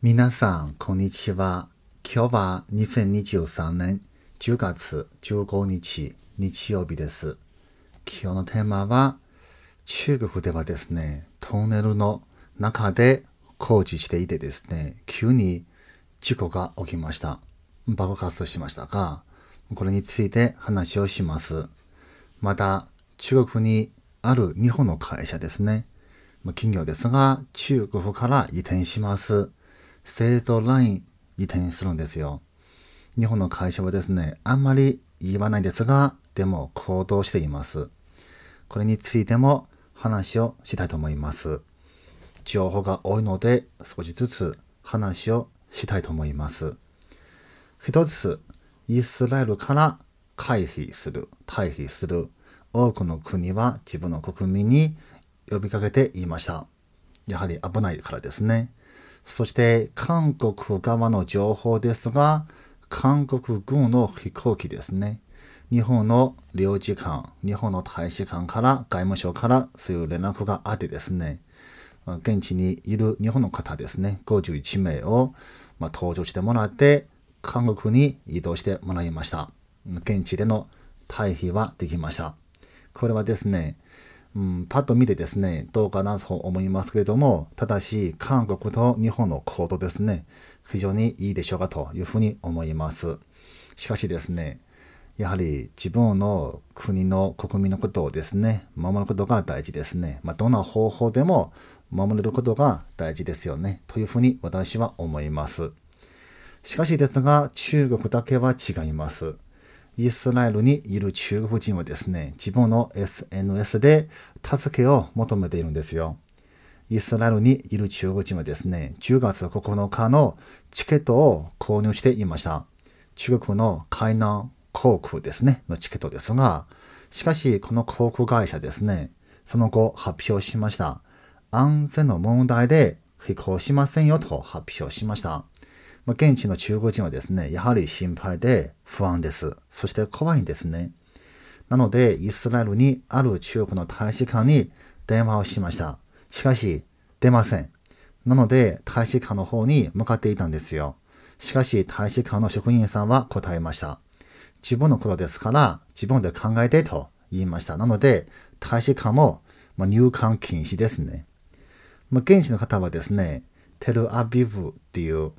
皆さん、こんにちは。今日は2023年10月15日、日曜日です。今日のテーマは、中国ではですね、トンネルの中で工事していてですね、急に事故が起きました。爆発しましたが、これについて話をします。また、中国にある日本の会社ですね。企業ですが、中国から移転します。製造ライン移転するんですよ。日本の会社はですね、あんまり言わないですが、でも行動しています。これについても話をしたいと思います。情報が多いので少しずつ話をしたいと思います。一つ、イスラエルから回避する、退避する。多くの国は自分の国民に呼びかけていました。やはり危ないからですね。そして韓国側の情報ですが、韓国軍の飛行機ですね。日本の領事館、日本の大使館から、外務省からそういう連絡があってですね、現地にいる日本の方ですね、51名を、まあ、登場してもらって、韓国に移動してもらいました。現地での退避はできました。これはですね、うん、パッと見てですね、どうかなと思いますけれども、ただし、韓国と日本の行動ですね、非常にいいでしょうかというふうに思います。しかしですね、やはり自分の国の国民のことをですね、守ることが大事ですね。まあ、どんな方法でも守れることが大事ですよね。というふうに私は思います。しかしですが、中国だけは違います。イスラエルにいる中国人はですね、自分の SNS で助けを求めているんですよ。イスラエルにいる中国人はですね、10月9日のチケットを購入していました。中国の海南航空ですね、のチケットですが、しかしこの航空会社ですね、その後発表しました。安全の問題で飛行しませんよと発表しました。まあ、現地の中国人はですね、やはり心配で不安です。そして怖いんですね。なので、イスラエルにある中国の大使館に電話をしました。しかし、出ません。なので、大使館の方に向かっていたんですよ。しかし、大使館の職員さんは答えました。自分のことですから、自分で考えてと言いました。なので、大使館も、ま入館禁止ですね。ま現地の方はですね、テルアビブっていう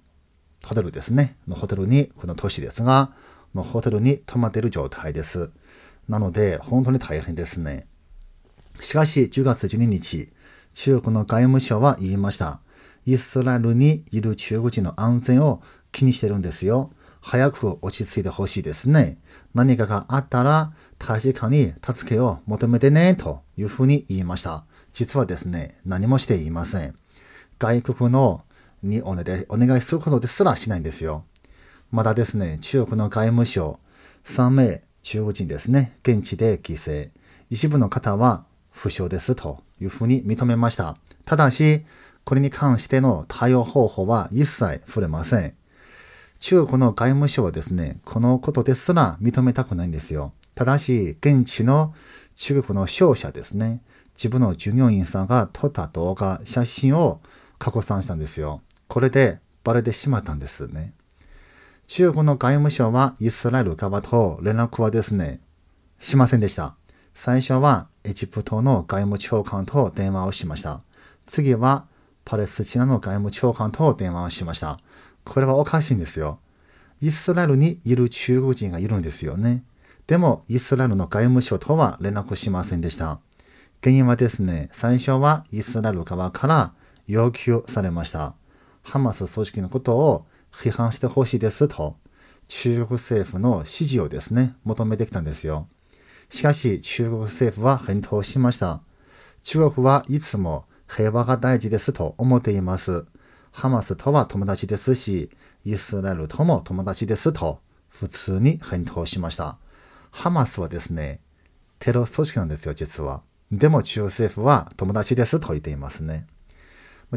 ホテルですね。のホテルに、この都市ですが、ホテルに泊まっている状態です。なので、本当に大変ですね。しかし、10月12日、中国の外務省は言いました。イスラエルにいる中国人の安全を気にしてるんですよ。早く落ち着いてほしいですね。何かがあったら、確かに助けを求めてね、というふうに言いました。実はですね、何もしていません。外国のにお願いすることですらしないんですよ。まだですね、中国の外務省、3名中国人ですね、現地で犠牲。一部の方は負傷ですというふうに認めました。ただし、これに関しての対応方法は一切触れません。中国の外務省はですね、このことですら認めたくないんですよ。ただし、現地の中国の商社ですね、自分の従業員さんが撮った動画、写真を拡散したんですよ。これでバレてしまったんですね。中国の外務省はイスラエル側と連絡はですね、しませんでした。最初はエジプトの外務長官と電話をしました。次はパレスチナの外務長官と電話をしました。これはおかしいんですよ。イスラエルにいる中国人がいるんですよね。でも、イスラエルの外務省とは連絡しませんでした。原因はですね、最初はイスラエル側から要求されました。ハマス組織のことを批判してほしいですと、中国政府の指示をですね、求めてきたんですよ。しかし、中国政府は返答しました。中国はいつも平和が大事ですと思っています。ハマスとは友達ですし、イスラエルとも友達ですと、普通に返答しました。ハマスはですね、テロ組織なんですよ、実は。でも中央政府は友達ですと言っていますね。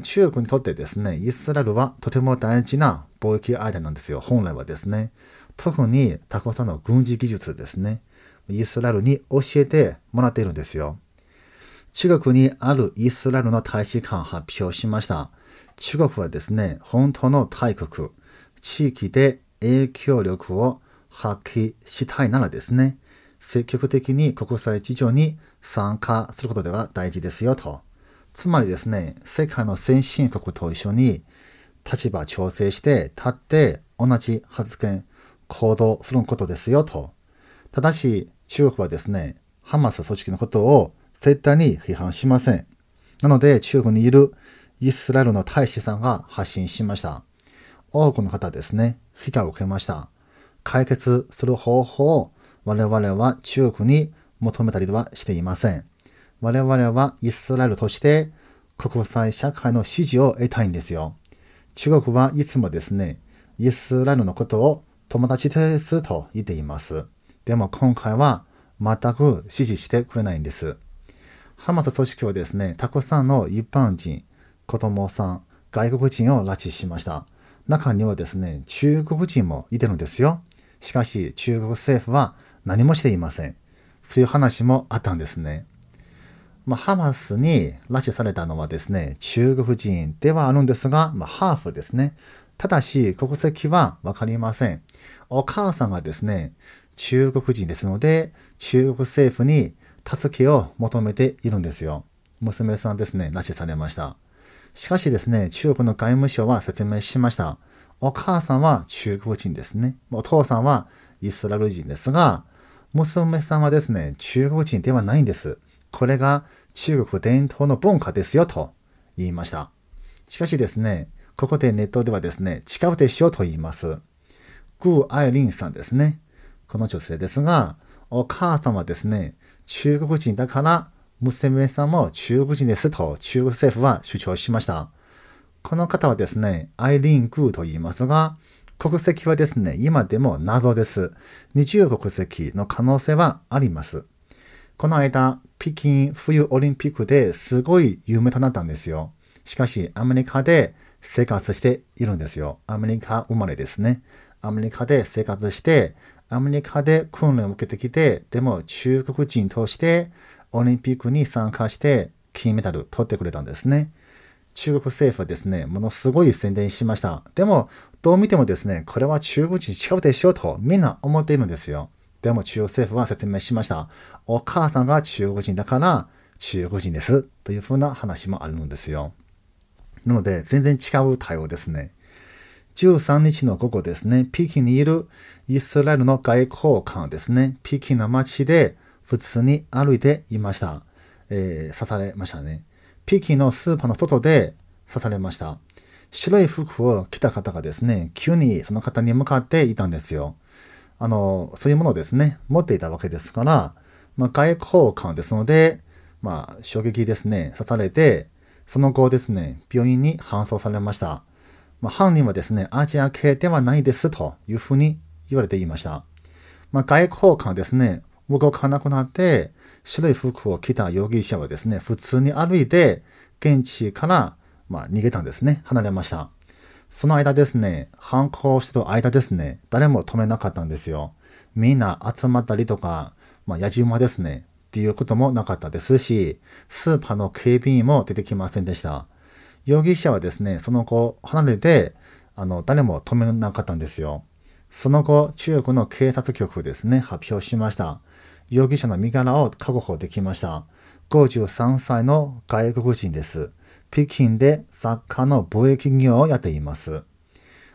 中国にとってですね、イスラエルはとても大事な貿易相手なんですよ、本来はですね。特に他尾さんの軍事技術ですね、イスラエルに教えてもらっているんですよ。中国にあるイスラエルの大使館発表しました。中国はですね、本当の大国、地域で影響力を発揮したいならですね、積極的に国際事情に参加することでは大事ですよと。つまりですね、世界の先進国と一緒に立場調整して立って同じ発言、行動することですよと。ただし、中国はですね、ハマス組織のことを絶対に批判しません。なので、中国にいるイスラエルの大使さんが発信しました。多くの方ですね、被害を受けました。解決する方法を我々は中国に求めたりはしていません。我々はイスラエルとして国際社会の支持を得たいんですよ。中国はいつもですね、イスラエルのことを友達ですと言っています。でも今回は全く支持してくれないんです。ハマス組織はですね、たくさんの一般人、子供さん、外国人を拉致しました。中にはですね、中国人もいてるんですよ。しかし中国政府は何もしていません。そういう話もあったんですね。まあ、ハマスに拉致されたのはですね、中国人ではあるんですが、まあ、ハーフですね。ただし、国籍はわかりません。お母さんがですね、中国人ですので、中国政府に助けを求めているんですよ。娘さんですね、拉致されました。しかしですね、中国の外務省は説明しました。お母さんは中国人ですね。お父さんはイスラエル人ですが、娘さんはですね、中国人ではないんです。これが中国伝統の文化ですよと言いました。しかしですね、ここでネットではですね、違うでしょと言います。グー・アイリンさんですね。この女性ですが、お母さんはですね、中国人だから娘さんも中国人ですと中国政府は主張しました。この方はですね、アイリン・グーと言いますが、国籍はですね、今でも謎です。二重国籍の可能性はあります。この間、北京冬オリンピックですごい有名となったんですよ。しかし、アメリカで生活しているんですよ。アメリカ生まれですね。アメリカで生活して、アメリカで訓練を受けてきて、でも中国人としてオリンピックに参加して金メダル取ってくれたんですね。中国政府はですね、ものすごい宣伝しました。でも、どう見てもですね、これは中国人違うでしょうとみんな思っているんですよ。でも中国政府は説明しました。お母さんが中国人だから中国人ですというふうな話もあるんですよ。なので全然違う対応ですね。13日の午後ですね、北京にいるイスラエルの外交官ですね、北京の街で普通に歩いていました。えー、刺されましたね。北京のスーパーの外で刺されました。白い服を着た方がですね、急にその方に向かっていたんですよ。あの、そういうものをですね、持っていたわけですから、まあ、外交官ですので、まあ、衝撃ですね、刺されて、その後ですね、病院に搬送されました。まあ、犯人はですね、アジア系ではないですというふうに言われていました。まあ、外交官ですね、動かなくなって、白い服を着た容疑者はですね、普通に歩いて、現地から、まあ、逃げたんですね、離れました。その間ですね、反抗してる間ですね、誰も止めなかったんですよ。みんな集まったりとか、まあ、やじ馬ですね、っていうこともなかったですし、スーパーの警備員も出てきませんでした。容疑者はですね、その後離れて、あの、誰も止めなかったんですよ。その後、中国の警察局ですね、発表しました。容疑者の身柄を確保できました。53歳の外国人です。北京で作家の貿易業をやっています。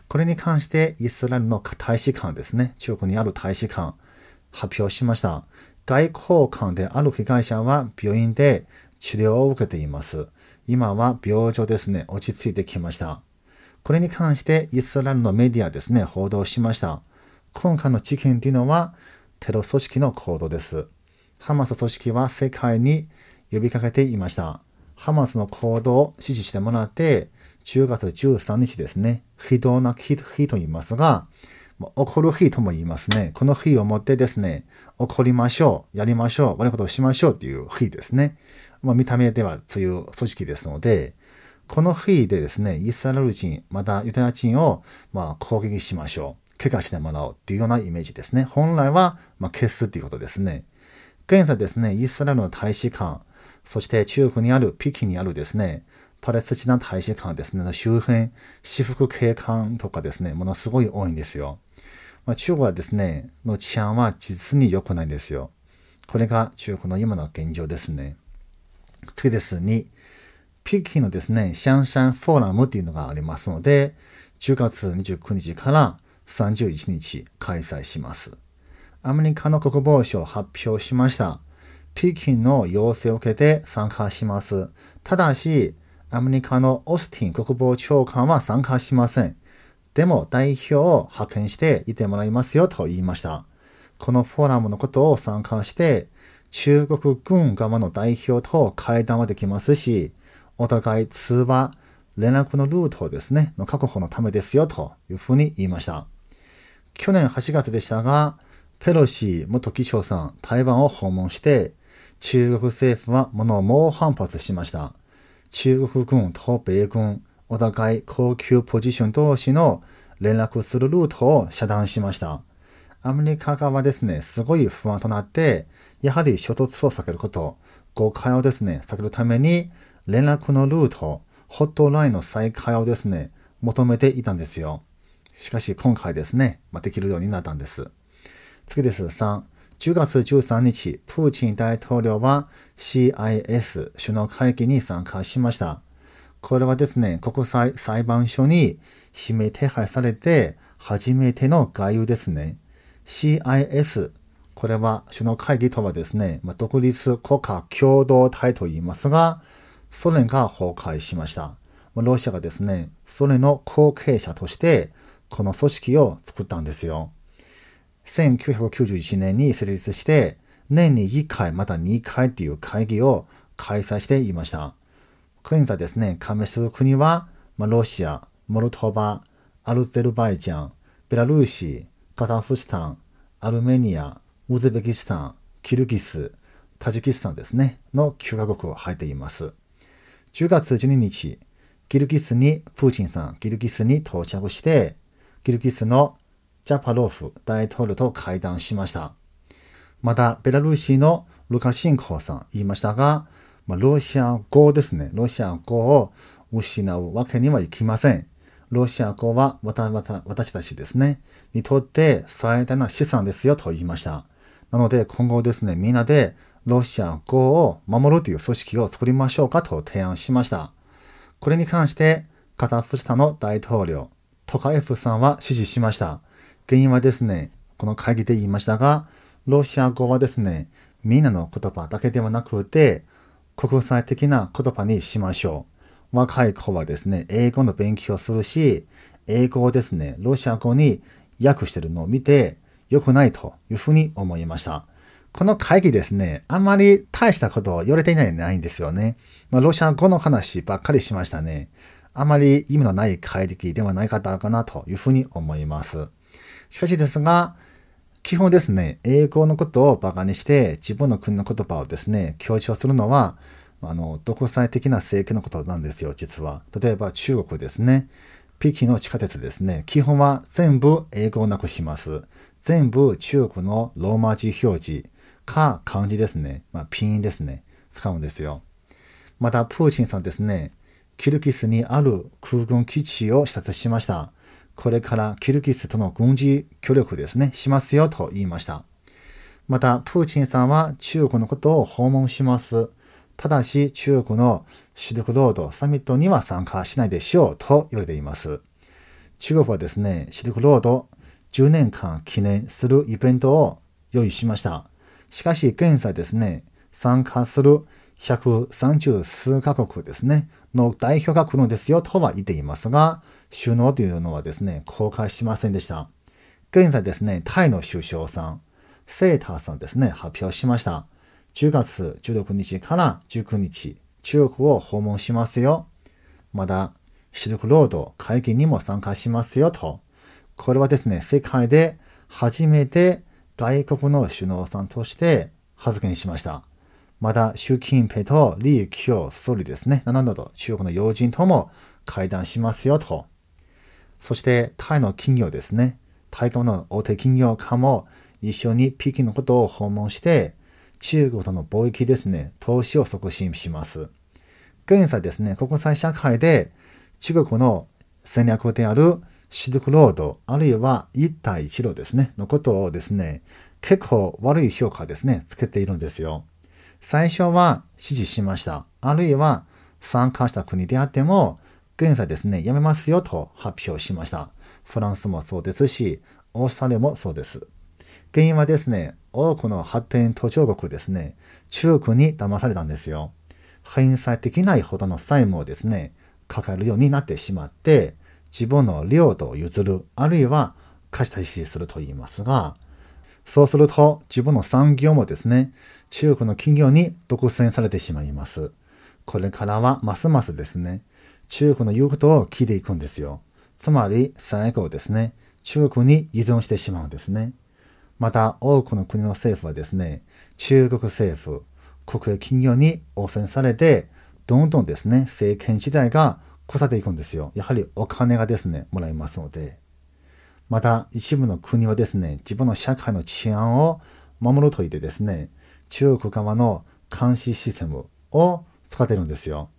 これに関してイスラエルの大使館ですね、中国にある大使館、発表しました。外交官である被害者は病院で治療を受けています。今は病状ですね、落ち着いてきました。これに関してイスラエルのメディアですね、報道しました。今回の事件というのはテロ組織の行動です。ハマス組織は世界に呼びかけていました。ハマスの行動を支持してもらって、10月13日ですね、非道な日と言いますが、怒る日とも言いますね。この日をもってですね、怒りましょう、やりましょう、悪いことをしましょうという日ですね。まあ、見た目ではそういう組織ですので、この日でですね、イスラエル人、またユダヤ人をま攻撃しましょう。怪我してもらおうというようなイメージですね。本来はま消すということですね。現在ですね、イスラエルの大使館、そして中国にある北京にあるですね、パレスチナ大使館ですね、周辺、私服警官とかですね、ものすごい多いんですよ。まあ、中国はですね、の治安は実に良くないんですよ。これが中国の今の現状ですね。次です。2、北京のですね、シャンシャンフォーラムっていうのがありますので、10月29日から31日開催します。アメリカの国防省発表しました。北京の要請を受けて参加します。ただし、アメリカのオースティン国防長官は参加しません。でも代表を派遣していてもらいますよと言いました。このフォーラムのことを参加して、中国軍側の代表と会談はできますし、お互い通話、連絡のルートですね、の確保のためですよというふうに言いました。去年8月でしたが、ペロシ元議長さん、台湾を訪問して、中国政府はもを猛反発しました。中国軍と米軍、お互い高級ポジション同士の連絡するルートを遮断しました。アメリカ側はですね、すごい不安となって、やはり衝突を避けること、誤解をですね、避けるために、連絡のルート、ホットラインの再開をですね、求めていたんですよ。しかし今回ですね、まあ、できるようになったんです。次です。3、10月13日、プーチン大統領は CIS 首脳会議に参加しました。これはですね、国際裁判所に指名手配されて初めての外遊ですね。CIS、これは首脳会議とはですね、まあ、独立国家共同体と言いますが、ソ連が崩壊しました。まあ、ロシアがですね、ソ連の後継者としてこの組織を作ったんですよ。1991年に設立して、年に1回また2回という会議を開催していました。現在ですね、加盟する国は、まあ、ロシア、モルトバ、アルゼルバイジャン、ベラルーシ、カザフスタン、アルメニア、ウズベキスタン、キルギス、タジキスタンですね、の9カ国を入っています。10月12日、キルギスにプーチンさん、キルギスに到着して、キルギスのジャパロフ大統領と会談しました。また、ベラルーシのルカシンコさん言いましたが、まあ、ロシア語ですね。ロシア語を失うわけにはいきません。ロシア語は私たちですね、にとって最大の資産ですよと言いました。なので今後ですね、みんなでロシア語を守るという組織を作りましょうかと提案しました。これに関してカザフスタの大統領、トカエフさんは支持しました。原因はですね、この会議で言いましたが、ロシア語はですね、みんなの言葉だけではなくて、国際的な言葉にしましょう。若い子はですね、英語の勉強をするし、英語をですね、ロシア語に訳してるのを見て、良くないというふうに思いました。この会議ですね、あんまり大したことを言われていないないんですよね。まあ、ロシア語の話ばっかりしましたね。あまり意味のない会議ではないかったかなというふうに思います。しかしですが、基本ですね、英語のことをバカにして自分の国の言葉をですね、強調するのは、あの、独裁的な政権のことなんですよ、実は。例えば中国ですね。北京の地下鉄ですね。基本は全部英語をなくします。全部中国のローマ字表示か漢字ですね。まあ、ピンですね。使うんですよ。また、プーチンさんですね。キルキスにある空軍基地を視察しました。これからキルギスとの軍事協力ですね、しますよと言いました。また、プーチンさんは中国のことを訪問します。ただし、中国のシルクロードサミットには参加しないでしょうと言われています。中国はですね、シルクロード10年間記念するイベントを用意しました。しかし、現在ですね、参加する130数カ国ですね、の代表が来るんですよとは言っていますが、首脳というのはですね、公開しませんでした。現在ですね、タイの首相さん、セーターさんですね、発表しました。10月16日から19日、中国を訪問しますよ。また、シルクロード会議にも参加しますよと。これはですね、世界で初めて外国の首脳さんとして発言しました。また、習近平と李強総理ですね、などと中国の要人とも会談しますよと。そして、タイの企業ですね、タイ側の大手企業家も一緒に北京のことを訪問して、中国との貿易ですね、投資を促進します。現在ですね、国際社会で中国の戦略であるシルクロード、あるいは一帯一路ですね、のことをですね、結構悪い評価ですね、つけているんですよ。最初は支持しました。あるいは参加した国であっても、現在ですね、やめますよと発表しました。フランスもそうですし、オーストラリアもそうです。原因はですね、多くの発展途上国ですね、中国に騙されたんですよ。返済できないほどの債務をですね、抱えるようになってしまって、自分の領土を譲る、あるいは貸したしすると言いますが、そうすると、自分の産業もですね、中国の企業に独占されてしまいます。これからはますますですね、中国の言うことを聞いていくんですよ。つまり、最後ですね、中国に依存してしまうんですね。また、多くの国の政府はですね、中国政府、国営企業に汚染されて、どんどんですね、政権自体が越さていくんですよ。やはりお金がですね、もらいますので。また一部の国はですね、自分の社会の治安を守るといってですね、中国側の監視システムを使ってるんですよ。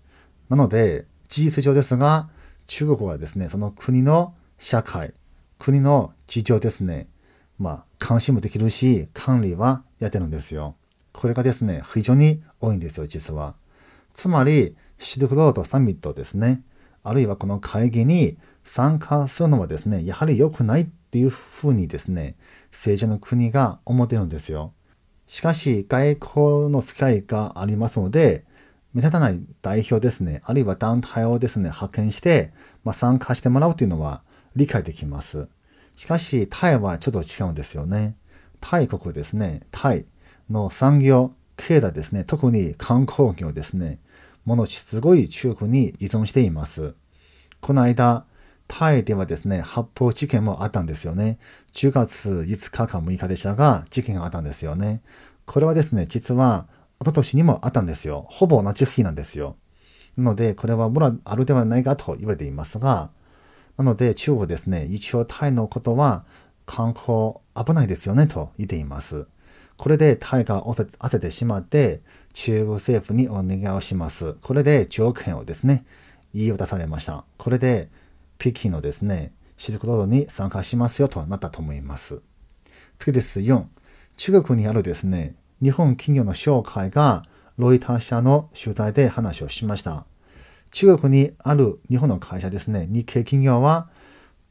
なので、事実上ですが、中国はですね、その国の社会、国の事情ですね、まあ、監視もできるし、管理はやってるんですよ。これがですね、非常に多いんですよ、実は。つまり、シルクロードサミットですね、あるいはこの会議に参加するのはですね、やはり良くないっていうふうにですね、政治の国が思ってるんですよ。しかし、外交の機会がありますので、目立たない代表ですね、あるいは団体をですね、派遣して、まあ、参加してもらうというのは理解できます。しかし、タイはちょっと違うんですよね。タイ国ですね、タイの産業、経済ですね、特に観光業ですね、ものすごい中国に依存しています。この間、タイではですね、発砲事件もあったんですよね。10月5日か6日でしたが、事件があったんですよね。これはですね、実は、一昨年にもあったんですよ。ほぼ同じ日なんですよ。なので、これはもらあるではないかと言われていますが、なので、中国ですね、一応タイのことは、観光危ないですよねと言っています。これでタイが合わせてしまって、中国政府にお願いをします。これで条件をですね、言い渡されました。これで北京のですね、シルクロードに参加しますよとなったと思います。次です。4、中国にあるですね、日本企業の紹介がロイター社の取材で話をしました。中国にある日本の会社ですね、日系企業は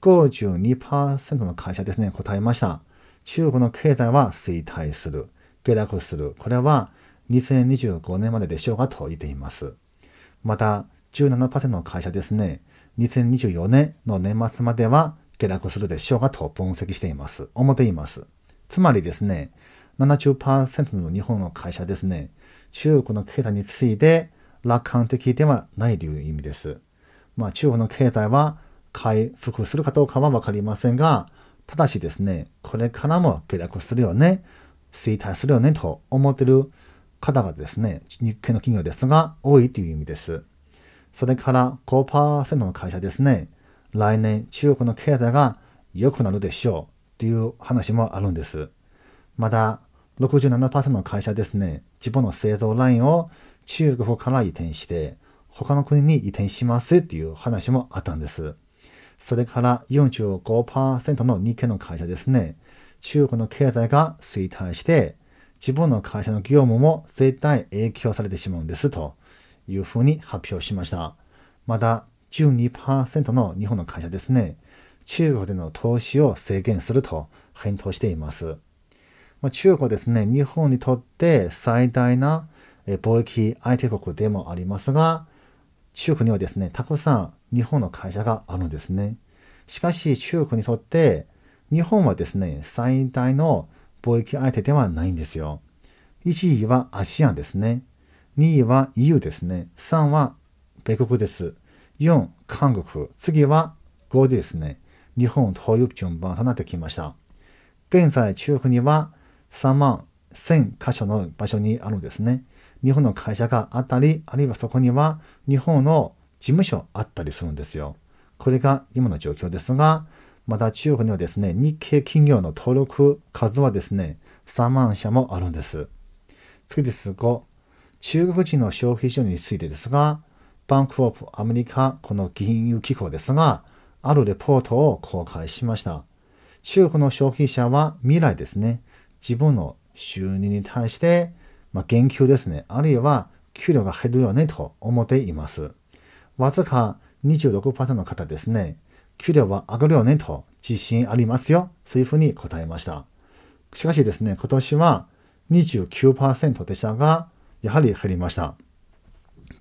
52%の会社ですね、答えました。中国の経済は衰退する、下落する。これは2025年まででしょうかと言っています。また、17%の会社ですね、2024年の年末までは下落するでしょうがと分析しています。思っています。つまりですね、70%の日本の会社ですね、中国の経済について楽観的ではないという意味です。まあ中国の経済は回復するかどうかはわかりませんが、ただしですね、これからも下落するよね、衰退するよねと思ってる方がですね、日系の企業ですが多いという意味です。それから5%の会社ですね、来年中国の経済が良くなるでしょうという話もあるんです。まだ67%の会社ですね、自分の製造ラインを中国から移転して、他の国に移転しますという話もあったんです。それから45%の日系の会社ですね、中国の経済が衰退して、自分の会社の業務も絶対影響されてしまうんですというふうに発表しました。また12%の日本の会社ですね、中国での投資を制限すると返答しています。まあ、中国はですね、日本にとって最大な貿易相手国でもありますが、中国にはですね、たくさん日本の会社があるんですね。しかし中国にとって日本はですね、最大の貿易相手ではないんですよ。1位はアシアンですね。2位は EU ですね。3は米国です。4、韓国。次は5ですね。日本という順番となってきました。現在、中国には3万1000箇所の場所にあるんですね。日本の会社があったり、あるいはそこには日本の事務所あったりするんですよ。これが今の状況ですが、また中国にはですね、日系企業の登録数はですね、3万社もあるんです。次です。5、中国人の消費所についてですが、バンクオープアメリカこの金融機構ですが、あるレポートを公開しました。中国の消費者は未来ですね、自分の収入に対して、まあ、減給ですね、あるいは給料が減るよねと思っています。わずか26%の方ですね、給料は上がるよねと自信ありますよ、そういうふうに答えました。しかしですね、今年は29%でしたが、やはり減りました。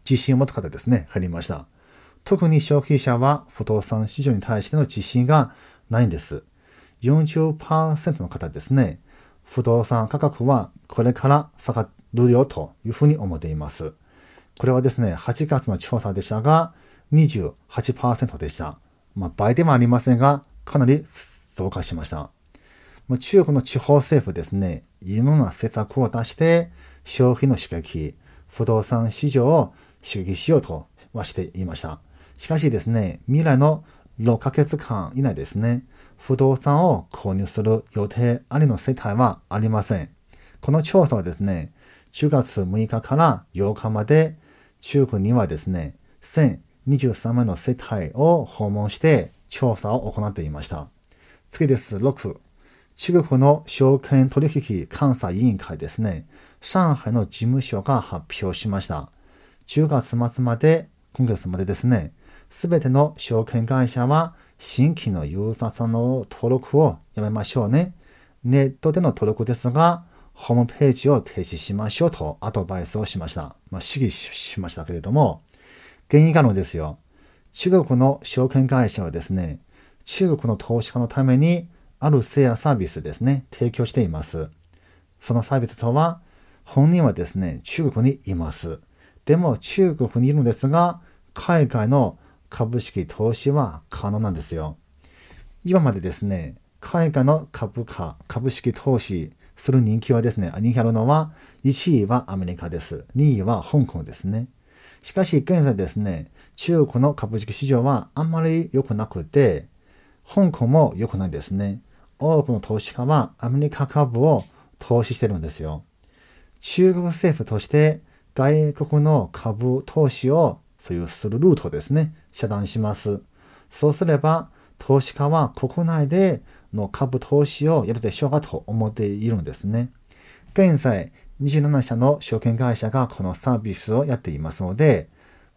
自信を持つ方ですね、減りました。特に消費者は不動産市場に対しての自信がないんです。40%の方ですね、不動産価格はこれから下がるよというふうに思っています。これはですね、8月の調査でしたが、28%でした。まあ、倍ではありませんが、かなり増加しました。まあ、中国の地方政府ですね、いろんな政策を出して、消費の刺激、不動産市場を刺激しようとはしていました。しかしですね、未来の6ヶ月間以内ですね、不動産を購入する予定ありの世帯はありません。この調査はですね、10月6日から8日まで中国にはですね、1023名の世帯を訪問して調査を行っていました。次です。6。中国の証券取引監査委員会ですね、上海の事務所が発表しました。10月末まで、今月までですね、すべての証券会社は新規のユーザーさんの登録をやめましょうね。ネットでの登録ですが、ホームページを停止しましょうとアドバイスをしました。まあ、指揮しましたけれども、原因があるんですよ。中国の証券会社はですね、中国の投資家のためにある性やサービスですね、提供しています。そのサービスとは、本人はですね、中国にいます。でも中国にいるのですが、海外の株式投資は可能なんですよ。今までですね、海外の株価、株式投資する人気はですね、人気あるのは、1位はアメリカです。2位は香港ですね。しかし現在ですね、中国の株式市場はあんまり良くなくて、香港も良くないですね。多くの投資家はアメリカ株を投資してるんですよ。中国政府として外国の株投資をするルートをですね、遮断します。そうすれば、投資家は国内での株投資をやるでしょうかと思っているんですね。現在、27社の証券会社がこのサービスをやっていますので、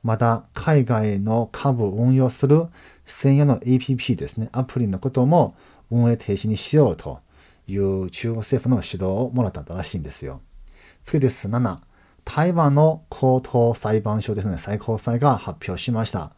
また海外の株を運用する専用の APP ですね、アプリのことも運営停止にしようという中国政府の指導をもらったらしいんですよ。次です。7、台湾の高等裁判所ですね、最高裁が発表しました。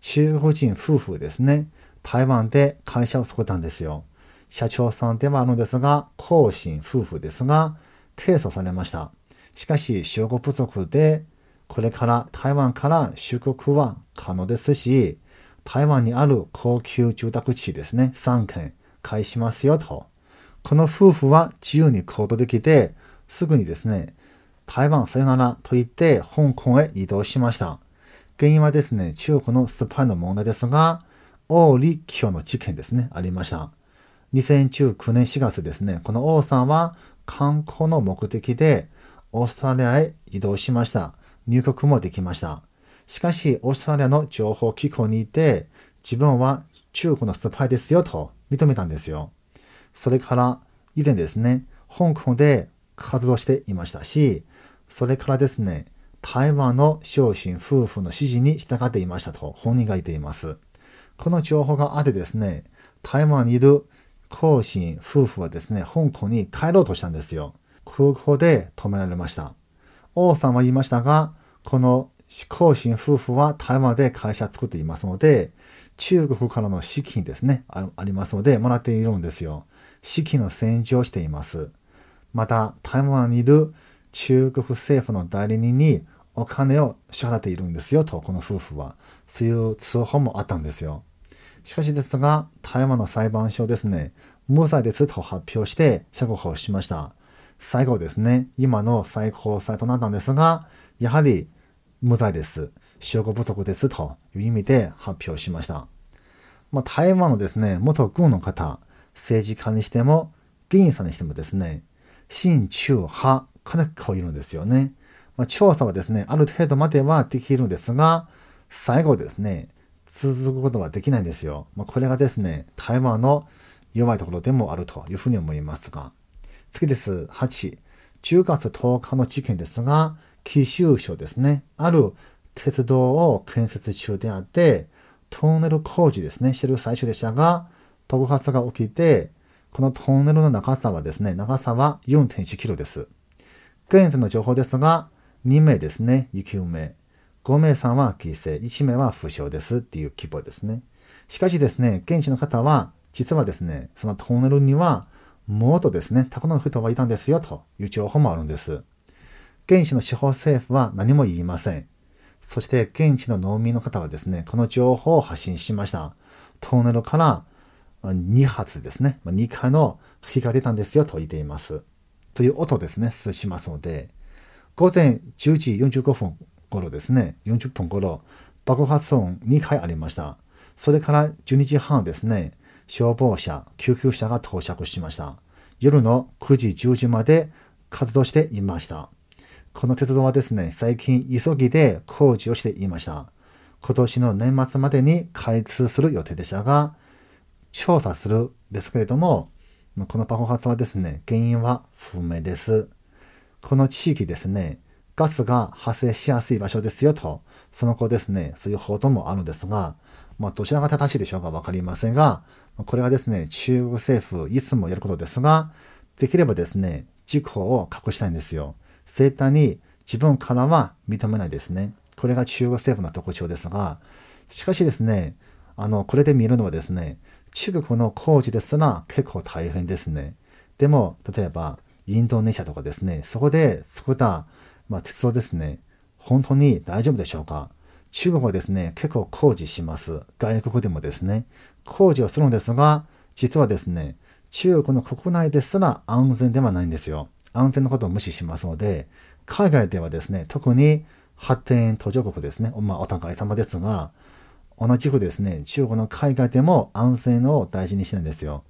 中国人夫婦ですね、台湾で会社を作ったんですよ。社長さんではあるんですが、後進夫婦ですが、提訴されました。しかし、証拠不足で、これから台湾から出国は可能ですし、台湾にある高級住宅地ですね、3県、返しますよと。この夫婦は自由に行動できて、すぐにですね、台湾さよならと言って香港へ移動しました。原因はですね、中国のスパイの問題ですが、王李京の事件ですね、ありました。2019年4月ですね、この王さんは観光の目的でオーストラリアへ移動しました。入国もできました。しかし、オーストラリアの情報機構にいて、自分は中国のスパイですよと認めたんですよ。それから以前ですね、香港で活動していましたし、それからですね、台湾の昇進夫婦の指示に従っていましたと本人が言っています。この情報があってですね、台湾にいる昇進夫婦はですね、香港に帰ろうとしたんですよ。空港で止められました。王さんは言いましたが、この行心夫婦は台湾で会社作っていますので、中国からの資金ですね、ありますので、もらっているんですよ。資金の洗浄をしています。また、台湾にいる中国政府の代理人にお金を支払っているんですよと、この夫婦は。そういう通報もあったんですよ。しかしですが、台湾の裁判所ですね、無罪ですと発表して釈放しました。最後ですね、今の最高裁となったんですが、やはり無罪です。証拠不足ですという意味で発表しました。まあ、台湾のですね、元軍の方、政治家にしても、議員さんにしてもですね、親中派、かなりこういるんですよね。まあ、調査はですね、ある程度まではできるんですが、最後ですね、続くことはできないんですよ。まあ、これがですね、台湾の弱いところでもあるというふうに思いますが。次です。8。10月10日の事件ですが、貴州省ですね。ある鉄道を建設中であって、トンネル工事ですね、してる最初でしたが、爆発が起きて、このトンネルの長さはですね、長さは4.1キロです。現在の情報ですが、2名ですね、行き埋め。5名さんは犠牲、1名は負傷ですっていう規模ですね。しかしですね、現地の方は、実はですね、そのトンネルには、もっとですね、たくさんの人がいたんですよという情報もあるんです。現地の地方政府は何も言いません。そして現地の農民の方はですね、この情報を発信しました。トンネルから2発ですね、2回の火が出たんですよと言っています。という音ですね、しますので、午前10時45分頃ですね、40分頃、爆発音2回ありました。それから12時半ですね、消防車、救急車が到着しました。夜の9時10時まで活動していました。この鉄道はですね、最近急ぎで工事をしていました。今年の年末までに開通する予定でしたが、調査するですけれども、このパフォーマンスはですね、原因は不明です。この地域ですね、ガスが発生しやすい場所ですよと、その後ですね、そういう報道もあるんですが、まあ、どちらが正しいでしょうかわかりませんが、これはですね、中国政府いつもやることですが、できればですね、事故を隠したいんですよ。絶対に自分からは認めないですね。これが中国政府の特徴ですが、しかしですね、あの、これで見るのはですね、中国の工事ですら結構大変ですね。でも、例えば、インドネシアとかですね、そこで作った、まあ、鉄道ですね、本当に大丈夫でしょうか中国はですね、結構工事します。外国でもですね、工事をするんですが、実はですね、中国の国内ですら安全ではないんですよ。安全のことを無視しますので、海外ではですね、特に発展途上国ですね、まあ、お互い様ですが、同じくですね、中国の海外でも安全を大事にしないんですよ。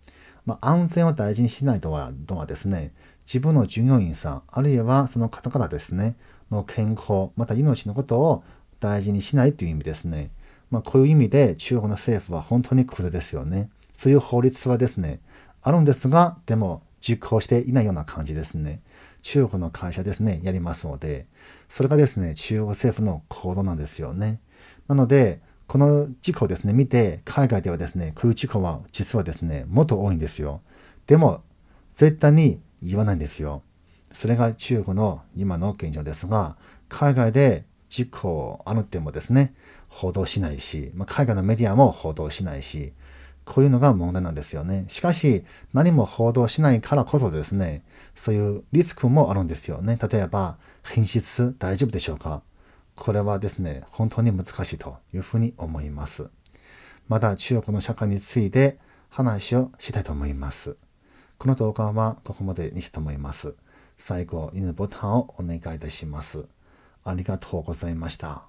まあ、安全を大事にしないとは、とはですね、自分の従業員さん、あるいはその方々ですね、の健康、また命のことを大事にしないという意味ですね。まあ、こういう意味で中国の政府は本当にズですよね。そういう法律はですね、あるんですが、でも実行していないような感じですね。中国の会社ですね、やりますので、それがですね、中国政府の行動なんですよね。なので、この事故をですね、見て、海外ではですね、空事故は実はですね、もっと多いんですよ。でも、絶対に言わないんですよ。それが中国の今の現状ですが、海外で事故あるってもですね、報道しないし、まあ、海外のメディアも報道しないし、こういうのが問題なんですよね。しかし、何も報道しないからこそですね、そういうリスクもあるんですよね。例えば、品質大丈夫でしょうかこれはですね、本当に難しいというふうに思います。また中国の社会について話をしたいと思います。この動画はここまでにしたいと思います。最後、いいねボタンをお願いいたします。ありがとうございました。